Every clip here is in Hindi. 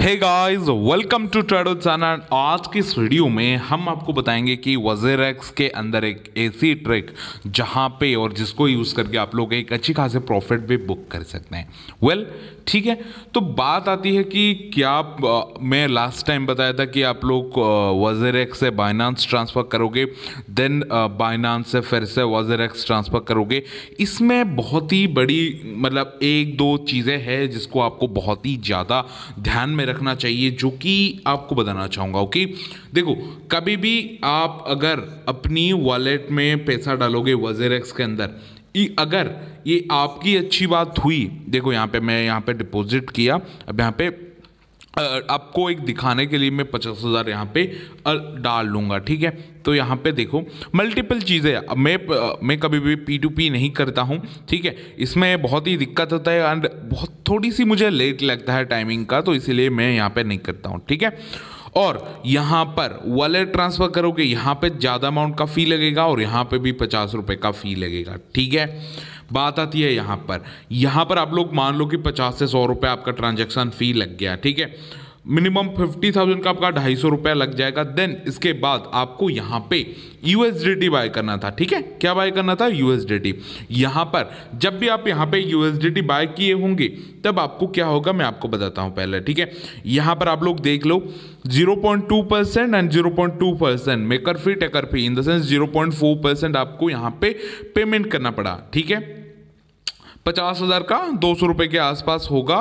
hey guys welcome to Trado channel आज की इस वीडियो में हम आपको बताएंगे कि वजेर एक्स के अंदर एक ऐसी ट्रिक जहां पे और जिसको यूज़ करके आप लोग एक अच्छी खासे प्रॉफिट भी बुक कर सकते हैं वेल well, ठीक है तो बात आती है कि क्या आ, मैं लास्ट टाइम बताया था कि आप लोग वजेर एक्स से बाइनांस ट्रांसफ़र करोगे देन बाइनांस से फिर से वजेर एक्स ट्रांसफ़र करोगे इसमें बहुत ही बड़ी मतलब एक दो चीज़ें हैं जिसको आपको बहुत ही ज़्यादा ध्यान में रखना चाहिए जो कि आपको बताना चाहूँगा ओके देखो कभी भी आप अगर अपनी वॉलेट में पैसा डालोगे वजेर एक्स के अंदर अगर ये आपकी अच्छी बात हुई देखो यहाँ पे मैं यहाँ पे डिपॉजिट किया अब यहाँ पे आपको एक दिखाने के लिए मैं पचास हज़ार यहाँ पे डाल लूँगा ठीक है तो यहाँ पे देखो मल्टीपल चीज़ें मैं मैं कभी भी पी टू पी नहीं करता हूँ ठीक है इसमें बहुत ही दिक्कत होता है एंड बहुत थोड़ी सी मुझे लेट लगता है टाइमिंग का तो इसीलिए मैं यहाँ पे नहीं करता हूँ ठीक है और यहाँ पर वॉलेट ट्रांसफ़र करोगे यहाँ पर ज़्यादा अमाउंट का फ़ी लगेगा और यहाँ पर भी पचास रुपये का फ़ी लगेगा ठीक है बात आती है यहाँ पर यहाँ पर आप लोग मान लो कि पचास से सौ रुपये आपका ट्रांजेक्शन फ़ी लग गया ठीक है मिनिमम फिफ्टी थाउजेंड का आपका ढाई सौ रुपया लग जाएगा देन इसके बाद आपको यहाँ पे टी बाय करना था ठीक है क्या बाय करना था यू टी यहाँ पर जब भी आप यहाँ पे टी बाय किए होंगे तब आपको क्या होगा मैं आपको बताता हूँ पहले ठीक है यहाँ पर आप लोग देख लो zero point two percent and zero point two percent maker fee taker fee in the sense four percent आपको यहाँ पे पेमेंट करना पड़ा ठीक है पचास हज़ार का दो सौ रुपये के आसपास होगा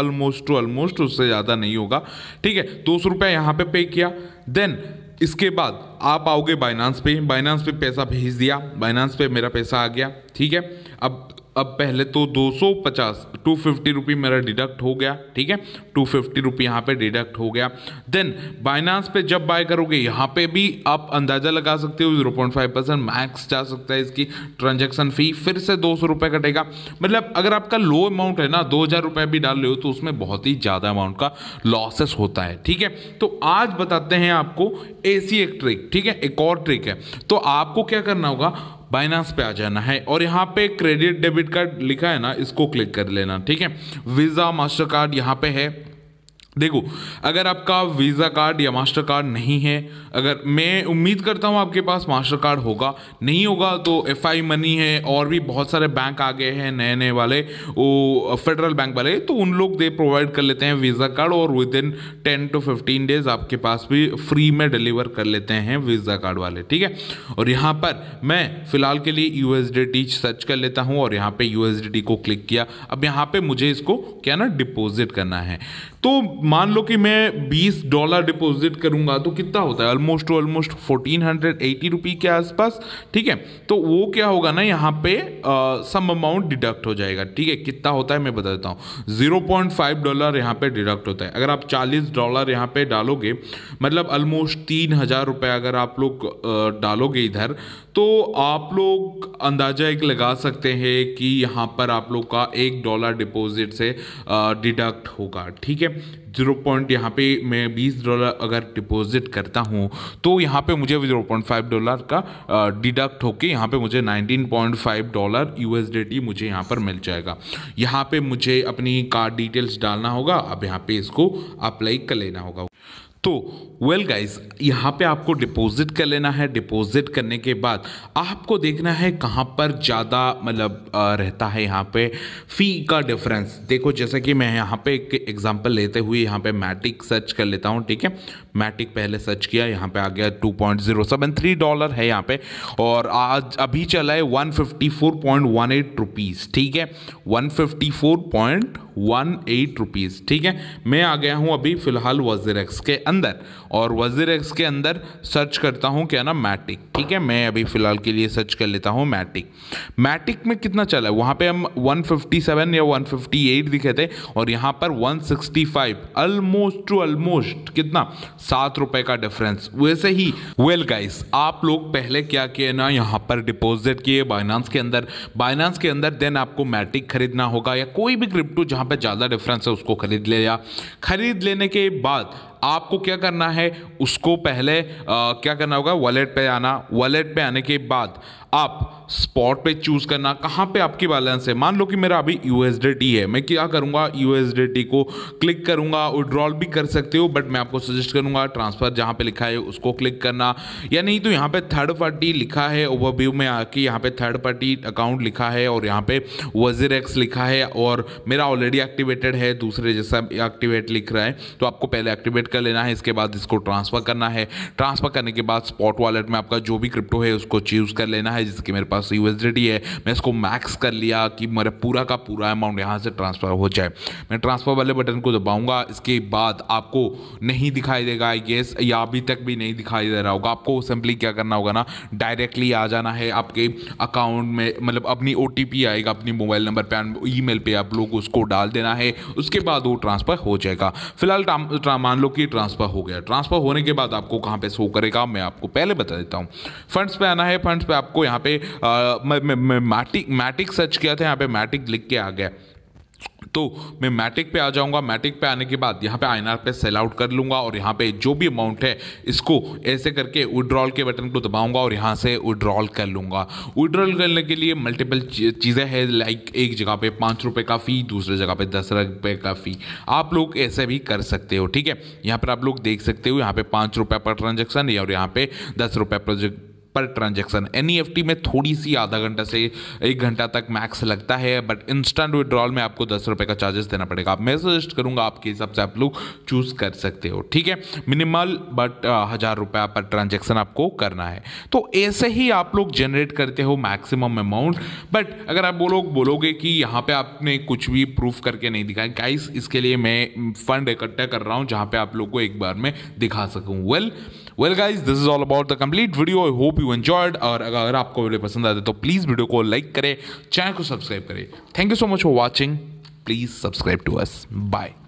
ऑलमोस्ट टू ऑलमोस्ट उससे ज़्यादा नहीं होगा ठीक है दो सौ रुपया यहाँ पे पे किया देन इसके बाद आप आओगे बाइनांस पे बाइनांस पे पैसा भेज दिया बाइनांस पे मेरा पैसा आ गया ठीक है अब अब पहले तो 250 टू फिफ्टी मेरा डिडक्ट हो गया ठीक है टू फिफ्टी रुपी यहाँ पर डिडक्ट हो गया देन बाइनांस पे जब बाय करोगे यहाँ पे भी आप अंदाज़ा लगा सकते हो 0.5 परसेंट मैक्स जा सकता है इसकी ट्रांजैक्शन फ़ी फिर से दो सौ रुपये कटेगा मतलब अगर आपका लो अमाउंट है ना दो हज़ार रुपये भी डाल रहे हो तो उसमें बहुत ही ज़्यादा अमाउंट का लॉसेस होता है ठीक है तो आज बताते हैं आपको ए एक ट्रिक ठीक है एक और ट्रिक है तो आपको क्या करना होगा बाइनास पे आ जाना है और यहाँ पे क्रेडिट डेबिट कार्ड लिखा है ना इसको क्लिक कर लेना ठीक है वीज़ा मास्टर कार्ड यहाँ पे है देखो अगर आपका वीज़ा कार्ड या मास्टर कार्ड नहीं है अगर मैं उम्मीद करता हूँ आपके पास मास्टर कार्ड होगा नहीं होगा तो एफ आई मनी है और भी बहुत सारे बैंक आ गए हैं नए नए वाले वो फेडरल बैंक वाले तो उन लोग दे प्रोवाइड कर लेते हैं वीज़ा कार्ड और within ten to fifteen days आपके पास भी फ्री में डिलीवर कर लेते हैं वीज़ा कार्ड वाले ठीक है और यहाँ पर मैं फ़िलहाल के लिए U S D T search कर लेता हूँ और यहाँ पर यू एस डी टी को क्लिक किया अब यहाँ पर मुझे इसको क्या ना डिपोज़िट करना है तो मान लो कि मैं 20 डॉलर डिपॉजिट करूंगा तो कितना होता है almost two almost fourteen hundred eighty rupee के आसपास ठीक है तो वो क्या होगा ना यहाँ पे सम अमाउंट डिडक्ट हो जाएगा ठीक है कितना होता है मैं बता देता हूँ जीरो पॉइंट फाइव डॉलर यहाँ पे डिडक्ट होता है अगर आप चालीस डॉलर यहाँ पे डालोगे मतलब ऑलमोस्ट तीन हज़ार अगर आप लोग डालोगे इधर तो आप लोग अंदाज़ा एक लगा सकते हैं कि यहाँ पर आप लोग का एक डॉलर डिपॉजिट से डिडक्ट होगा ठीक है जीरो पॉइंट यहाँ पे मैं बीस डॉलर अगर डिपॉजिट करता हूँ तो यहाँ पे मुझे जीरो पॉइंट फाइव डॉलर का डिडक्ट होके यहाँ पे मुझे nineteen point five dollar you मुझे यहाँ पर मिल जाएगा यहाँ पे मुझे अपनी कार्ड डिटेल्स डालना होगा अब यहाँ पे इसको अप्लाई कर लेना होगा तो वेल well गाइस यहाँ पे आपको डिपॉजिट कर लेना है डिपॉजिट करने के बाद आपको देखना है कहाँ पर ज़्यादा मतलब रहता है यहाँ पे फ़ी का डिफरेंस देखो जैसे कि मैं यहाँ पे एक एग्जांपल लेते हुए यहाँ पे मैटिक सर्च कर लेता हूँ ठीक है मैटिक पहले सर्च किया यहाँ पे आ गया two point zero seven three dollar है यहाँ पे और आज अभी चला है one fifty four point one eight rupees ठीक है one fifty four point one eight rupees ठीक है मैं आ गया हूँ अभी फ़िलहाल वजीरेक्स के अंदर और वजीर एक्स के अंदर सर्च करता हूँ क्या ना मैटिक ठीक है मैं अभी फ़िलहाल के लिए सर्च कर लेता हूँ मैटिक मैटिक में कितना चला है वहाँ पे हम 157 या 158 दिखे थे और यहाँ पर 165 अलमोस्ट टू अलमोस्ट कितना सात रुपये का डिफरेंस वैसे ही वेल well गाइस आप लोग पहले क्या किए ना यहाँ पर डिपॉजिट किए बाइनांस के अंदर बाइनांस के अंदर देन आपको मैटिक खरीदना होगा या कोई भी क्रिप्टो जहाँ पर ज़्यादा डिफरेंस है उसको खरीद लिया खरीद लेने के बाद आपको क्या करना है उसको पहले आ, क्या करना होगा वॉलेट पे आना वॉलेट पे आने के बाद आप स्पॉट पे चूज़ करना कहाँ पे आपकी बैलेंस है मान लो कि मेरा अभी यू है मैं क्या करूँगा यू को क्लिक करूँगा विड्रॉल भी कर सकते हो बट मैं आपको सजेस्ट करूँगा ट्रांसफ़र जहाँ पे लिखा है उसको क्लिक करना या नहीं तो यहाँ पे थर्ड पार्टी लिखा है ओवरव्यू में आके यहाँ पे थर्ड पार्टी अकाउंट लिखा है और यहाँ पे वजीर एक्स लिखा है और मेरा ऑलरेडी एक्टिवेटेड है दूसरे जैसा एक्टिवेट लिख रहा है तो आपको पहले एक्टिवेट कर लेना है इसके बाद इसको ट्रांसफ़र करना है ट्रांसफ़र करने के बाद स्पॉट वॉलेट में आपका जो भी क्रिप्टो है उसको चूज़ कर लेना है जिसके मेरे पास यूएसडी है मैं इसको मैक्स कर लिया कि मेरा पूरा का पूरा अमाउंट यहाँ से ट्रांसफ़र हो जाए मैं ट्रांसफ़र वाले बटन को दबाऊँगा इसके बाद आपको नहीं दिखाई देगा येस या अभी तक भी नहीं दिखाई दे रहा होगा आपको सिंपली क्या करना होगा ना डायरेक्टली आ जाना है आपके अकाउंट में मतलब अपनी ओ आएगा अपनी मोबाइल नंबर पर ई मेल पर आप लोग उसको डाल देना है उसके बाद वो ट्रांसफ़र हो जाएगा फिलहाल मान लो कि ट्रांसफ़र हो गया ट्रांसफ़र होने के बाद आपको कहाँ पे शो करेगा मैं आपको पहले बता देता हूँ फंड्स पे आना है फंड्स पे आपको यहाँ पे मैं मैटिक मैटिक सर्च किया था यहाँ पे मैटिक लिख के आ गया तो मैं मैटिक पे आ जाऊंगा मैटिक पे आने के बाद यहाँ पे आई पे सेल आउट कर लूँगा और यहाँ पे जो भी अमाउंट है इसको ऐसे करके विड्रॉल के बटन को दबाऊंगा और यहाँ से विड्रॉल कर लूँगा विड्रॉल करने के लिए मल्टीपल चीज़ें हैं लाइक एक जगह पे पाँच रुपये का फ़ी दूसरे जगह पे दस रुपये का फ़ी आप लोग ऐसे भी कर सकते हो ठीक है यहाँ पर आप लोग देख सकते हो यहाँ पे पाँच रुपये पर ट्रांजेक्शन और यहाँ पर दस रुपये पर ट्रांजेक्शन एन e में थोड़ी सी आधा घंटा से एक घंटा तक मैक्स लगता है बट इंस्टेंट विड्रॉल में आपको दस रुपये का चार्जेस देना पड़ेगा मैं सजेस्ट करूंगा आपके हिसाब से आप लोग चूज़ कर सकते हो ठीक है मिनिमल बट हज़ार रुपया पर ट्रांजेक्शन आपको करना है तो ऐसे ही आप लोग जनरेट करते हो मैक्सिमम अमाउंट बट अगर आप वो लोग बोलोगे कि यहाँ पर आपने कुछ भी प्रूफ करके नहीं दिखाया गाइस इसके लिए मैं फंड इकट्ठा कर रहा हूँ जहाँ पर आप लोग को एक बार में दिखा सकूँ well well, well guys this is all about the complete video I hope you enjoyed और अगर आपको वीडियो पसंद आते तो प्लीज़ वीडियो को लाइक करें चैनल को सब्सक्राइब करें thank you so much for watching please subscribe to us bye